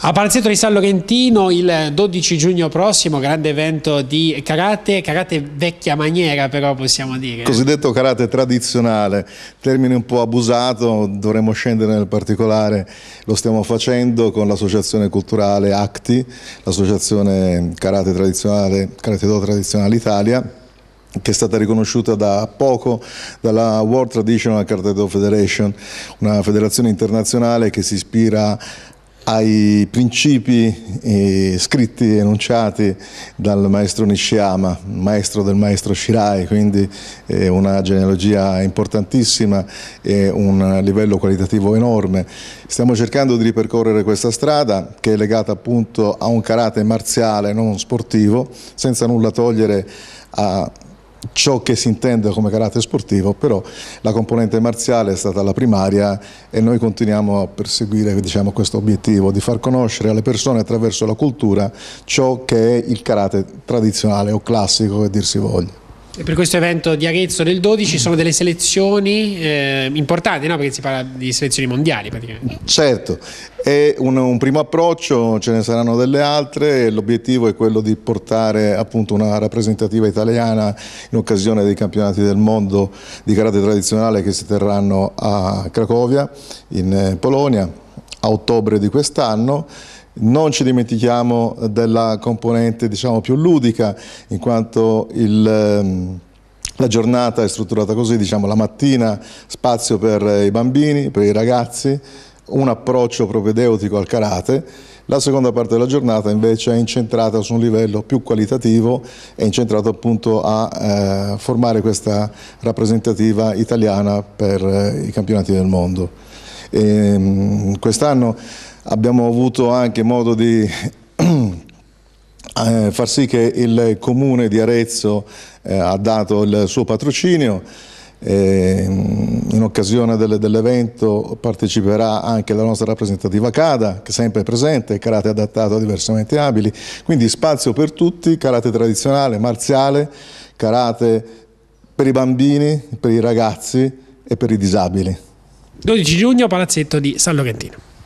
A Palazzetto di San Lorentino il 12 giugno prossimo, grande evento di karate, karate vecchia maniera però possiamo dire. Cosiddetto karate tradizionale, termine un po' abusato, dovremmo scendere nel particolare, lo stiamo facendo con l'associazione culturale ACTI, l'associazione karate tradizionale, karate do tradizionale Italia che è stata riconosciuta da poco dalla World Traditional Karate Do Federation, una federazione internazionale che si ispira ai principi eh, scritti e enunciati dal maestro Nishiyama, maestro del maestro Shirai, quindi eh, una genealogia importantissima e un livello qualitativo enorme. Stiamo cercando di ripercorrere questa strada che è legata appunto a un carattere marziale, non sportivo, senza nulla togliere a ciò che si intende come carattere sportivo, però la componente marziale è stata la primaria e noi continuiamo a perseguire diciamo, questo obiettivo di far conoscere alle persone attraverso la cultura ciò che è il carattere tradizionale o classico che dir si voglia per questo evento di Arezzo del 12 sono delle selezioni eh, importanti, no? perché si parla di selezioni mondiali praticamente. Certo, è un, un, primo approccio, ce ne saranno delle altre, l'obiettivo è quello di portare appunto una rappresentativa italiana in occasione dei campionati del mondo di carattere tradizionale che si terranno a Cracovia in eh, Polonia a ottobre di quest'anno. Non ci dimentichiamo della componente diciamo, più ludica, in quanto il... Ehm, la giornata è strutturata così, diciamo la mattina spazio per i bambini, per i ragazzi, un approccio propedeutico al karate. La seconda parte della giornata invece è incentrata su un livello più qualitativo, è incentrata appunto a eh, formare questa rappresentativa italiana per eh, i campionati del mondo. Ehm, quest'anno abbiamo avuto anche modo di eh, far sì che il comune di Arezzo eh, ha dato il suo patrocinio. Ehm, in occasione dell'evento parteciperà anche la nostra rappresentativa CADA, che sempre presente, karate adattato a diversamente abili, quindi spazio per tutti, karate tradizionale, marziale, karate per i bambini, per i ragazzi e per i disabili. 12 giugno, palazzetto di San Lorentino.